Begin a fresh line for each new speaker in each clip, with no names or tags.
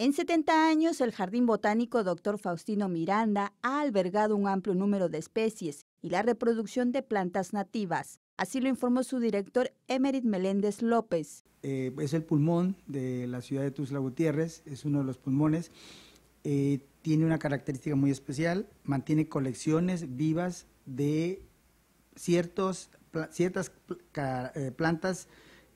En 70 años, el Jardín Botánico Dr. Faustino Miranda ha albergado un amplio número de especies y la reproducción de plantas nativas. Así lo informó su director Emerit Meléndez López.
Eh, es el pulmón de la ciudad de Tuzla Gutiérrez, es uno de los pulmones. Eh, tiene una característica muy especial, mantiene colecciones vivas de ciertos, ciertas eh, plantas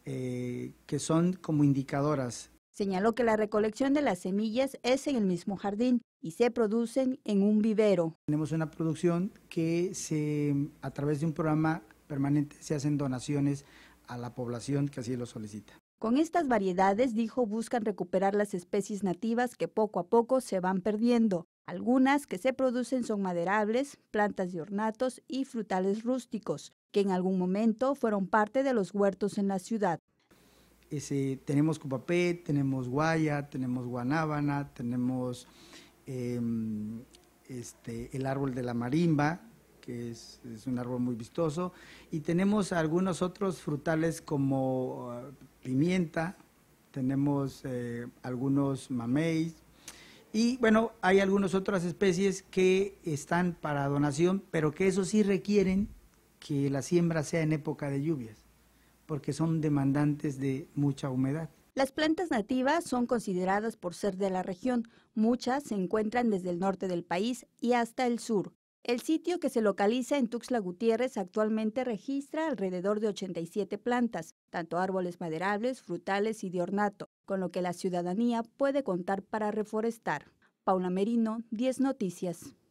que son como indicadoras
Señaló que la recolección de las semillas es en el mismo jardín y se producen en un
vivero. Tenemos una producción que se, a través de un programa permanente se hacen donaciones a la población que así lo solicita.
Con estas variedades, dijo, buscan recuperar las especies nativas que poco a poco se van perdiendo. Algunas que se producen son maderables, plantas de ornatos y frutales rústicos, que en algún momento fueron parte de los huertos en la ciudad
tenemos Cupapé, tenemos Guaya, tenemos Guanábana, tenemos em, este, el árbol de la marimba, que es, un árbol muy vistoso, y tenemos algunos otros frutales como eh, pimienta, tenemos eh, algunos mameis, y bueno, hay algunas otras especies que están para donación, pero que eso sí requieren que la siembra sea en época de lluvias porque son demandantes de mucha humedad.
Las plantas nativas son consideradas por ser de la región. Muchas se encuentran desde el norte del país y hasta el sur. El sitio que se localiza en Tuxtla Gutiérrez actualmente registra alrededor de 87 plantas, tanto árboles maderables, frutales y de ornato, con lo que la ciudadanía puede contar para reforestar. Paula Merino, 10 Noticias.